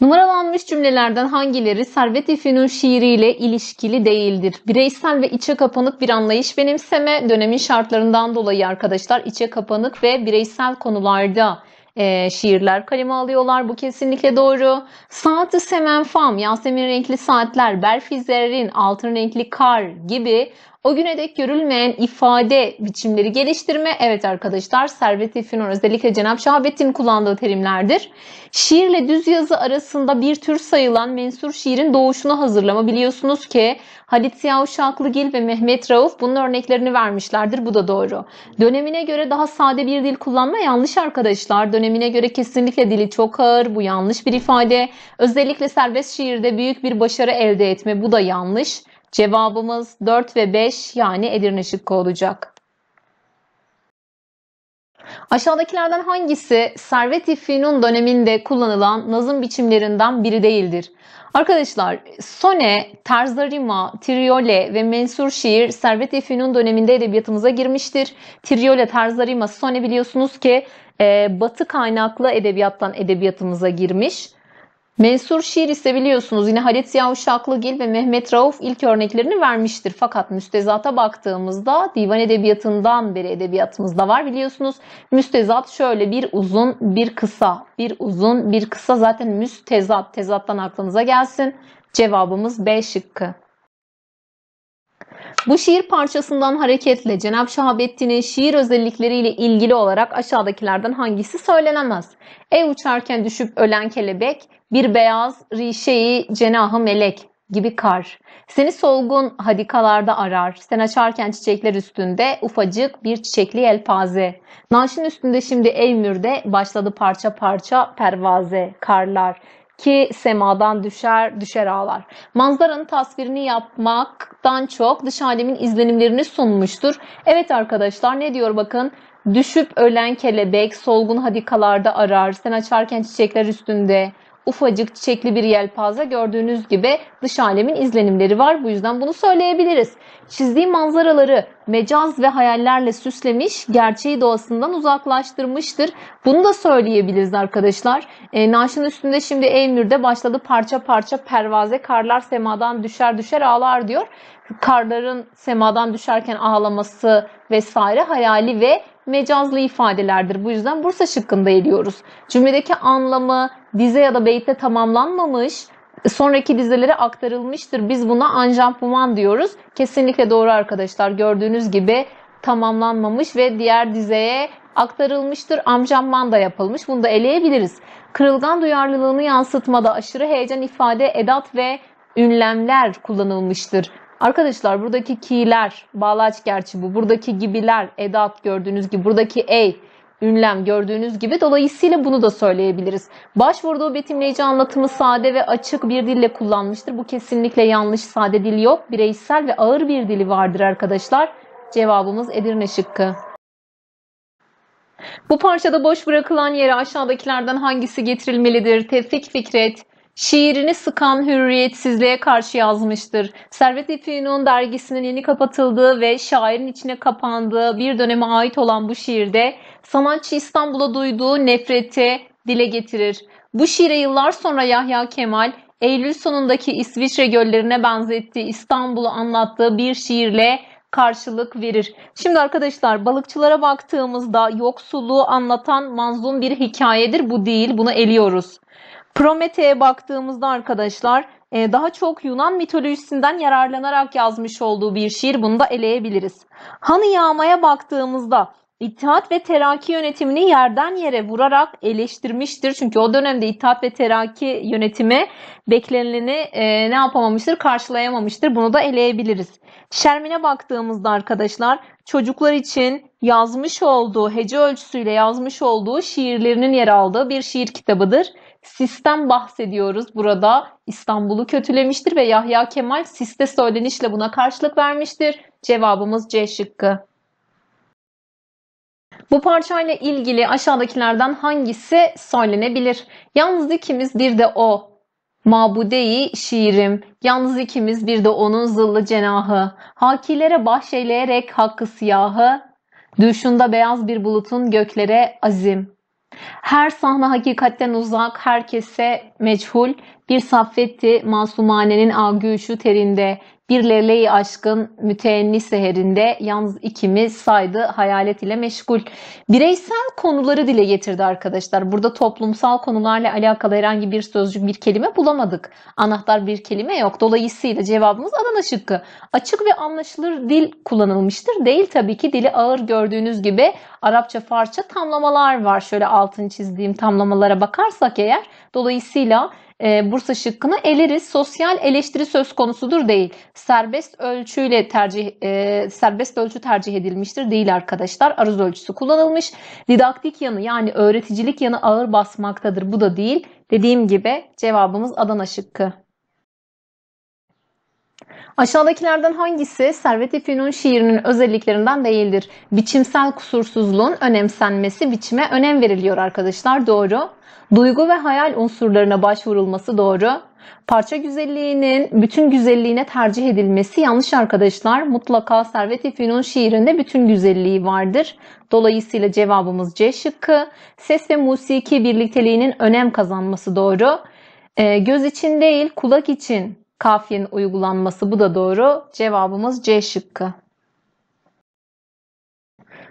Numaralanmış cümlelerden hangileri Servet-i şiiriyle ilişkili değildir? Bireysel ve içe kapanık bir anlayış benimseme dönemin şartlarından dolayı arkadaşlar içe kapanık ve bireysel konularda e, şiirler kaleme alıyorlar. Bu kesinlikle doğru. Saati ı Semenfam, Yasemin renkli saatler, Berfi altın renkli kar gibi o güne dek görülmeyen ifade biçimleri geliştirme evet arkadaşlar Servet İlfinor özellikle Cenab Şahabettin kullandığı terimlerdir. Şiirle düz yazı arasında bir tür sayılan mensur şiirin doğuşunu hazırlama biliyorsunuz ki Halit Ziya Uşaklıgil ve Mehmet Rauf bunun örneklerini vermişlerdir. Bu da doğru. Dönemine göre daha sade bir dil kullanma yanlış arkadaşlar. Dönemine göre kesinlikle dili çok ağır. Bu yanlış bir ifade. Özellikle serbest şiirde büyük bir başarı elde etme bu da yanlış. Cevabımız 4 ve 5 yani Edirne şıkkı olacak. Aşağıdakilerden hangisi Servet-i Fünun döneminde kullanılan nazım biçimlerinden biri değildir? Arkadaşlar Sone, Terzarima, Triole ve Mensur şiir Servet-i Fünun döneminde edebiyatımıza girmiştir. Triole, Terzarima, Sone biliyorsunuz ki e, batı kaynaklı edebiyattan edebiyatımıza girmiş. Mensur şiir ise biliyorsunuz yine Halit Ziya Uşaklıgil ve Mehmet Rauf ilk örneklerini vermiştir. Fakat müstezata baktığımızda divan edebiyatından beri edebiyatımızda var biliyorsunuz. Müstezat şöyle bir uzun bir kısa bir uzun bir kısa zaten müstezat tezattan aklınıza gelsin. Cevabımız B şıkkı. Bu şiir parçasından hareketle Cenab Şahabettin'in şiir özellikleriyle ilgili olarak aşağıdakilerden hangisi söylenemez? Ev uçarken düşüp ölen kelebek, bir beyaz rişeyi cenahı melek gibi kar. Seni solgun hadikalarda arar. Sen açarken çiçekler üstünde ufacık bir çiçekli elpaze. Naşın üstünde şimdi Eymür'de başladı parça parça pervaze, karlar ki semadan düşer, düşer ağlar. Manzaranın tasvirini yapmaktan çok dış alemin izlenimlerini sunmuştur. Evet arkadaşlar ne diyor bakın. Düşüp ölen kelebek solgun hadikalarda arar. Sen açarken çiçekler üstünde ufacık çiçekli bir yelpaze gördüğünüz gibi dış alemin izlenimleri var. Bu yüzden bunu söyleyebiliriz. Çizdiği manzaraları mecaz ve hayallerle süslemiş, gerçeği doğasından uzaklaştırmıştır. Bunu da söyleyebiliriz arkadaşlar. E, naaşın üstünde şimdi Eymür'de başladı parça parça pervaze karlar semadan düşer düşer ağlar diyor. Karların semadan düşerken ağlaması vesaire hayali ve mecazlı ifadelerdir. Bu yüzden Bursa şıkkında eliyoruz. Cümledeki anlamı dize ya da beyte tamamlanmamış, sonraki dizelere aktarılmıştır. Biz buna anjampuman diyoruz. Kesinlikle doğru arkadaşlar. Gördüğünüz gibi tamamlanmamış ve diğer dizeye aktarılmıştır. Amcamman da yapılmış. Bunu da eleyebiliriz. Kırılgan duyarlılığını yansıtmada aşırı heyecan ifade edat ve ünlemler kullanılmıştır. Arkadaşlar buradaki ki'ler, bağlaç gerçi bu. Buradaki gibiler, edat gördüğünüz gibi. Buradaki ey, ünlem gördüğünüz gibi. Dolayısıyla bunu da söyleyebiliriz. Başvurduğu betimleyici anlatımı sade ve açık bir dille kullanmıştır. Bu kesinlikle yanlış. Sade dil yok. Bireysel ve ağır bir dili vardır arkadaşlar. Cevabımız Edirne şıkkı. Bu parçada boş bırakılan yere aşağıdakilerden hangisi getirilmelidir? Tevfik Fikret, Şiirini sıkan hürriyetsizliğe karşı yazmıştır. Servet-i dergisinin yeni kapatıldığı ve şairin içine kapandığı bir döneme ait olan bu şiirde sanatçı İstanbul'a duyduğu nefreti dile getirir. Bu şiire yıllar sonra Yahya Kemal, Eylül sonundaki İsviçre göllerine benzettiği İstanbul'u anlattığı bir şiirle karşılık verir. Şimdi arkadaşlar balıkçılara baktığımızda yoksulluğu anlatan manzum bir hikayedir bu değil. Bunu eliyoruz. Promete'ye baktığımızda arkadaşlar e, daha çok Yunan mitolojisinden yararlanarak yazmış olduğu bir şiir bunu da eleyebiliriz. Hanı Yağma'ya baktığımızda İttihat ve Terakki yönetimini yerden yere vurarak eleştirmiştir. Çünkü o dönemde İttihat ve Terakki yönetimi beklenileni e, ne yapamamıştır, karşılayamamıştır. Bunu da eleyebiliriz. Şermin'e baktığımızda arkadaşlar çocuklar için yazmış olduğu, hece ölçüsüyle yazmış olduğu şiirlerinin yer aldığı bir şiir kitabıdır. Sistem bahsediyoruz burada. İstanbul'u kötülemiştir ve Yahya Kemal siste söylenişle buna karşılık vermiştir. Cevabımız C şıkkı. Bu parçayla ilgili aşağıdakilerden hangisi söylenebilir? Yalnız ikimiz bir de o. Mabudeyi şiirim, yalnız ikimiz bir de onun zıllı cenahı. Hakilere bahşeyleyerek hakkı siyahı, Düşünde beyaz bir bulutun göklere azim. Her sahne hakikatten uzak, herkese meçhul. Bir saffetti, masumanenin agü terinde. Bir leleyi aşkın müteenni seherinde yalnız ikimiz saydı hayalet ile meşgul. Bireysel konuları dile getirdi arkadaşlar. Burada toplumsal konularla alakalı herhangi bir sözcük bir kelime bulamadık. Anahtar bir kelime yok. Dolayısıyla cevabımız Adana şıkkı. Açık ve anlaşılır dil kullanılmıştır. Değil tabii ki dili ağır gördüğünüz gibi Arapça farça tamlamalar var. Şöyle altını çizdiğim tamlamalara bakarsak eğer. Dolayısıyla e, Bursa şıkkını eleriz. Sosyal eleştiri söz konusudur değil. Serbest ölçüyle tercih e, serbest ölçü tercih edilmiştir değil arkadaşlar. Aruz ölçüsü kullanılmış. Didaktik yanı yani öğreticilik yanı ağır basmaktadır. Bu da değil. Dediğim gibi cevabımız Adana şıkkı. Aşağıdakilerden hangisi Servet-i şiirinin özelliklerinden değildir? Biçimsel kusursuzluğun önemsenmesi biçime önem veriliyor arkadaşlar doğru. Duygu ve hayal unsurlarına başvurulması doğru. Parça güzelliğinin bütün güzelliğine tercih edilmesi yanlış arkadaşlar. Mutlaka Servet-i şiirinde bütün güzelliği vardır. Dolayısıyla cevabımız C şıkkı. Ses ve musiki birlikteliğinin önem kazanması doğru. Ee, göz için değil kulak için kafiyenin uygulanması bu da doğru. Cevabımız C şıkkı.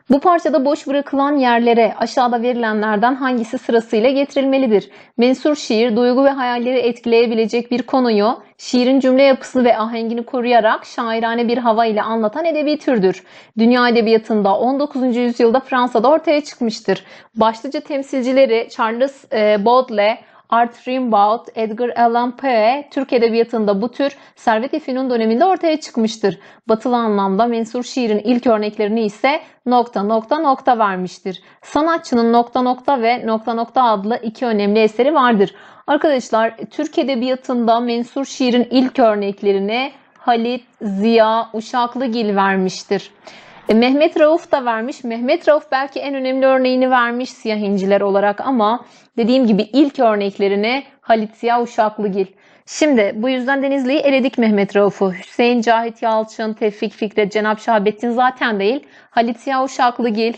Bu parçada boş bırakılan yerlere aşağıda verilenlerden hangisi sırasıyla getirilmelidir? Mensur şiir duygu ve hayalleri etkileyebilecek bir konuyu şiirin cümle yapısını ve ahengini koruyarak şairane bir hava ile anlatan edebi türdür. Dünya edebiyatında 19. yüzyılda Fransa'da ortaya çıkmıştır. Başlıca temsilcileri Charles e, Baudelaire, Art Rimbaud, Edgar Allan Poe, Türk edebiyatında bu tür Servet-i döneminde ortaya çıkmıştır. Batılı anlamda mensur şiirin ilk örneklerini ise nokta nokta nokta vermiştir. Sanatçının nokta nokta ve nokta nokta adlı iki önemli eseri vardır. Arkadaşlar Türk edebiyatında mensur şiirin ilk örneklerini Halit Ziya Uşaklıgil vermiştir. E, Mehmet Rauf da vermiş. Mehmet Rauf belki en önemli örneğini vermiş siyah inciler olarak ama dediğim gibi ilk örneklerine Halit Siyah Uşaklıgil. Şimdi bu yüzden Denizli'yi eledik Mehmet Rauf'u. Hüseyin Cahit Yalçın, Tevfik Fikret, Cenap Şahabettin zaten değil. Halit Siyah Uşaklıgil,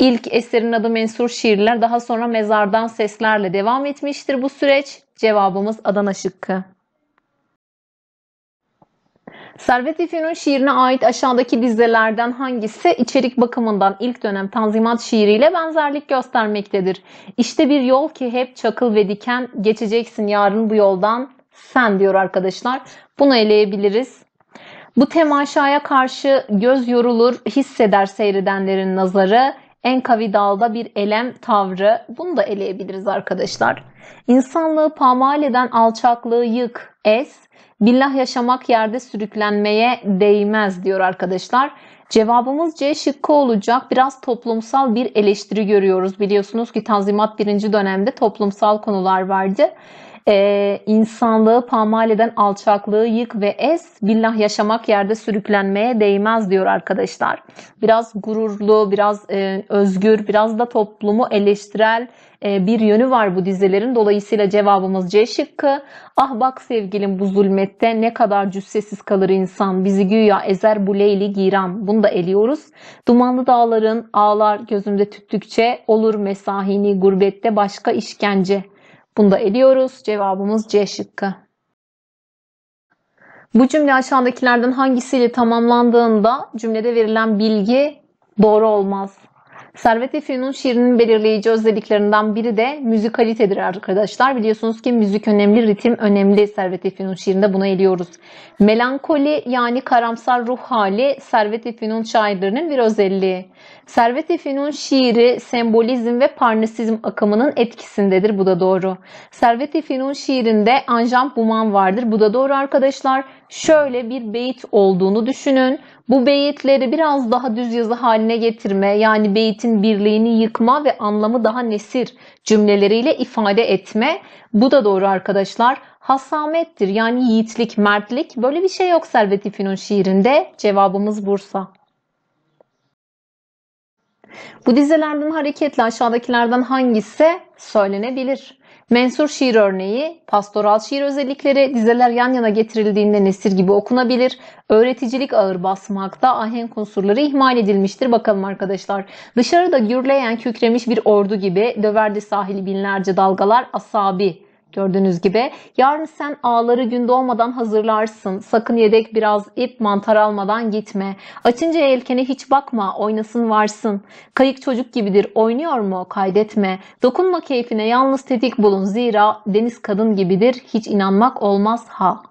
İlk eserin adı Mensur Şiirler, daha sonra Mezardan Seslerle devam etmiştir bu süreç. Cevabımız Adana şıkkı. Servet İfünun şiirine ait aşağıdaki dizelerden hangisi içerik bakımından ilk dönem Tanzimat şiiriyle benzerlik göstermektedir? İşte bir yol ki hep çakıl ve diken geçeceksin yarın bu yoldan sen diyor arkadaşlar. Bunu eleyebiliriz. Bu temaşaya karşı göz yorulur, hisseder seyredenlerin nazarı. En kavidalda bir elem tavrı. Bunu da eleyebiliriz arkadaşlar. İnsanlığı pamal eden alçaklığı yık, es. Billah yaşamak yerde sürüklenmeye değmez diyor arkadaşlar. Cevabımız C şıkkı olacak. Biraz toplumsal bir eleştiri görüyoruz. Biliyorsunuz ki Tanzimat birinci dönemde toplumsal konular vardı e, insanlığı pamal eden alçaklığı yık ve es. Billah yaşamak yerde sürüklenmeye değmez diyor arkadaşlar. Biraz gururlu, biraz e, özgür, biraz da toplumu eleştirel e, bir yönü var bu dizelerin. Dolayısıyla cevabımız C şıkkı. Ah bak sevgilim bu zulmette ne kadar cüssesiz kalır insan. Bizi güya ezer bu leyli giram. Bunu da eliyoruz. Dumanlı dağların ağlar gözümde tüttükçe olur mesahini gurbette başka işkence. Bunda da eliyoruz. Cevabımız C şıkkı. Bu cümle aşağıdakilerden hangisiyle tamamlandığında cümlede verilen bilgi doğru olmaz. Servet Efe'nin şiirinin belirleyici özelliklerinden biri de müzikalitedir arkadaşlar. Biliyorsunuz ki müzik önemli, ritim önemli. Servet Efe'nin şiirinde buna eliyoruz. Melankoli yani karamsar ruh hali Servet Efe'nin şairlerinin bir özelliği. Servet Efe'nin şiiri sembolizm ve parnasizm akımının etkisindedir. Bu da doğru. Servet Efe'nin şiirinde Anjan Buman vardır. Bu da doğru arkadaşlar. Şöyle bir beyit olduğunu düşünün. Bu beyitleri biraz daha düz yazı haline getirme, yani beytin birliğini yıkma ve anlamı daha nesir cümleleriyle ifade etme. Bu da doğru arkadaşlar. Hasamettir yani yiğitlik, mertlik. Böyle bir şey yok Servet İfin'in şiirinde. Cevabımız Bursa. Bu dizelerden hareketle aşağıdakilerden hangisi söylenebilir? Mensur şiir örneği, pastoral şiir özellikleri dizeler yan yana getirildiğinde nesir gibi okunabilir. Öğreticilik ağır basmakta ahenk unsurları ihmal edilmiştir. Bakalım arkadaşlar. Dışarıda gürleyen kükremiş bir ordu gibi döverdi sahili binlerce dalgalar asabi Gördüğünüz gibi yarın sen ağları gün doğmadan hazırlarsın. Sakın yedek biraz ip mantar almadan gitme. Açınca yelkene hiç bakma oynasın varsın. Kayık çocuk gibidir oynuyor mu kaydetme. Dokunma keyfine yalnız tetik bulun zira deniz kadın gibidir hiç inanmak olmaz ha.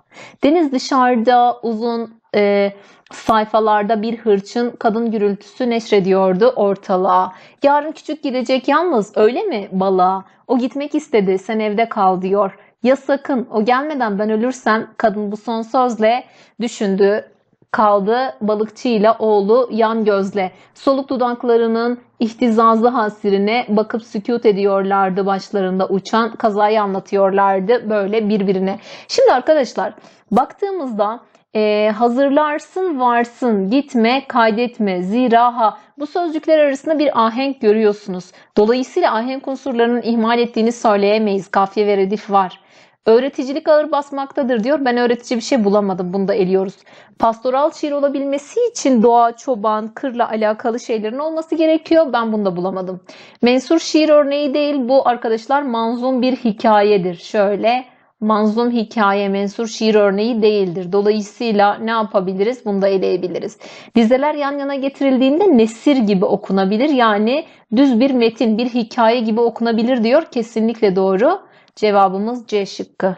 Deniz dışarıda uzun e, sayfalarda bir hırçın kadın gürültüsü neşrediyordu ortalığa. Yarın küçük gidecek yalnız öyle mi balığa? O gitmek istedi sen evde kal diyor. Ya sakın o gelmeden ben ölürsem kadın bu son sözle düşündü kaldı balıkçıyla oğlu yan gözle. Soluk dudaklarının ihtizazlı hasirine bakıp sükut ediyorlardı başlarında uçan kazayı anlatıyorlardı böyle birbirine. Şimdi arkadaşlar baktığımızda e, hazırlarsın varsın gitme kaydetme ziraha bu sözcükler arasında bir ahenk görüyorsunuz. Dolayısıyla ahenk unsurlarının ihmal ettiğini söyleyemeyiz. Kafiye ve redif var. Öğreticilik ağır basmaktadır diyor. Ben öğretici bir şey bulamadım. Bunu da eliyoruz. Pastoral şiir olabilmesi için doğa, çoban, kırla alakalı şeylerin olması gerekiyor. Ben bunu da bulamadım. Mensur şiir örneği değil. Bu arkadaşlar manzum bir hikayedir. Şöyle manzum hikaye mensur şiir örneği değildir. Dolayısıyla ne yapabiliriz? Bunu da eleyebiliriz. Dizeler yan yana getirildiğinde nesir gibi okunabilir. Yani düz bir metin, bir hikaye gibi okunabilir diyor. Kesinlikle doğru. Cevabımız C şıkkı.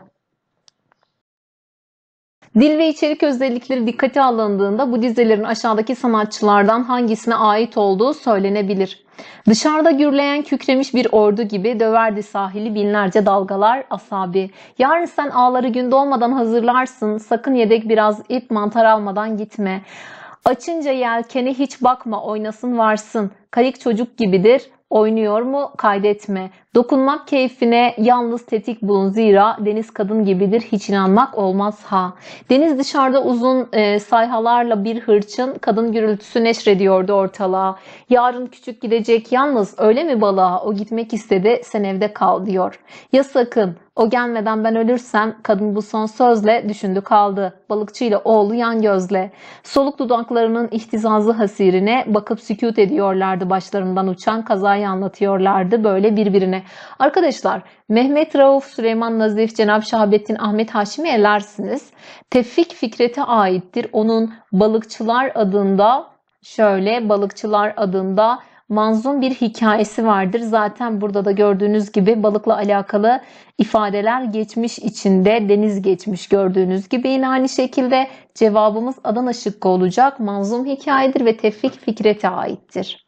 Dil ve içerik özellikleri dikkate alındığında bu dizelerin aşağıdaki sanatçılardan hangisine ait olduğu söylenebilir. Dışarıda gürleyen kükremiş bir ordu gibi döverdi sahili binlerce dalgalar asabi. Yarın sen ağları gün doğmadan hazırlarsın. Sakın yedek biraz ip mantar almadan gitme. Açınca yelkeni hiç bakma oynasın varsın. Kayık çocuk gibidir oynuyor mu kaydetme. Dokunmak keyfine yalnız tetik bulun zira deniz kadın gibidir hiç inanmak olmaz ha. Deniz dışarıda uzun e, sayhalarla bir hırçın kadın gürültüsü neşrediyordu ortalığa. Yarın küçük gidecek yalnız öyle mi balığa o gitmek istedi sen evde kal diyor. Ya sakın o gelmeden ben ölürsem kadın bu son sözle düşündü kaldı. Balıkçı ile oğlu yan gözle. Soluk dudaklarının ihtizazlı hasirine bakıp sükut ediyorlardı. Başlarından uçan kazayı anlatıyorlardı böyle birbirine. Arkadaşlar Mehmet Rauf, Süleyman Nazif, Cenab Şahabettin, Ahmet Haşim'i elersiniz. Tevfik Fikret'e aittir. Onun Balıkçılar adında şöyle Balıkçılar adında manzum bir hikayesi vardır. Zaten burada da gördüğünüz gibi balıkla alakalı ifadeler geçmiş içinde deniz geçmiş gördüğünüz gibi yine aynı şekilde cevabımız Adana şıkkı olacak. Manzum hikayedir ve Tevfik Fikret'e aittir.